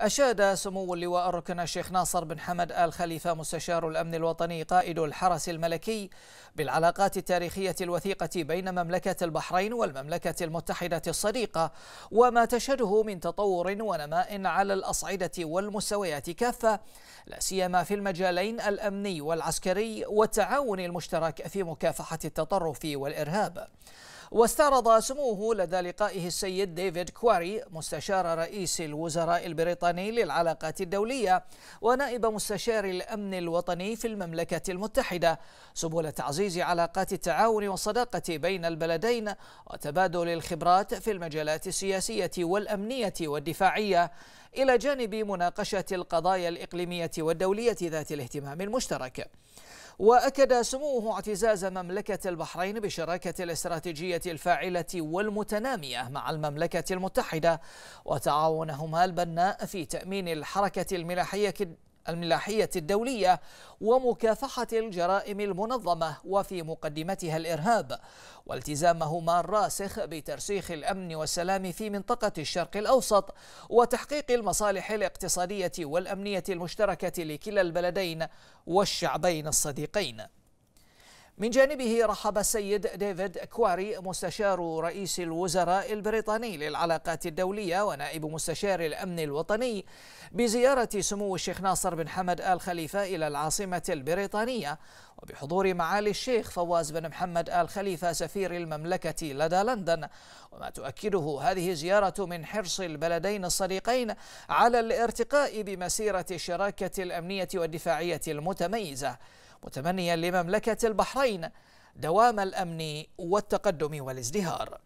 أشاد سمو اللواء الركن الشيخ ناصر بن حمد آل خليفة مستشار الأمن الوطني قائد الحرس الملكي بالعلاقات التاريخية الوثيقة بين مملكة البحرين والمملكة المتحدة الصديقة وما تشهده من تطور ونماء على الأصعدة والمستويات كافة لا سيما في المجالين الأمني والعسكري والتعاون المشترك في مكافحة التطرف والإرهاب. واستعرض سموه لدى لقائه السيد ديفيد كواري مستشار رئيس الوزراء البريطاني للعلاقات الدولية ونائب مستشار الأمن الوطني في المملكة المتحدة سبل تعزيز علاقات التعاون والصداقة بين البلدين وتبادل الخبرات في المجالات السياسية والأمنية والدفاعية إلى جانب مناقشة القضايا الإقليمية والدولية ذات الاهتمام المشترك وأكد سموه اعتزاز مملكة البحرين بالشراكة الاستراتيجية الفاعلة والمتنامية مع المملكة المتحدة وتعاونهما البناء في تأمين الحركة الملاحية الملاحية الدولية ومكافحة الجرائم المنظمة وفي مقدمتها الإرهاب والتزامهما الراسخ بترسيخ الأمن والسلام في منطقة الشرق الأوسط وتحقيق المصالح الاقتصادية والأمنية المشتركة لكلا البلدين والشعبين الصديقين من جانبه رحب السيد ديفيد كواري مستشار رئيس الوزراء البريطاني للعلاقات الدولية ونائب مستشار الأمن الوطني بزيارة سمو الشيخ ناصر بن حمد آل خليفة إلى العاصمة البريطانية وبحضور معالي الشيخ فواز بن محمد آل خليفة سفير المملكة لدى لندن وما تؤكده هذه الزيارة من حرص البلدين الصديقين على الارتقاء بمسيرة الشراكة الأمنية والدفاعية المتميزة متمنيا لمملكة البحرين دوام الأمن والتقدم والازدهار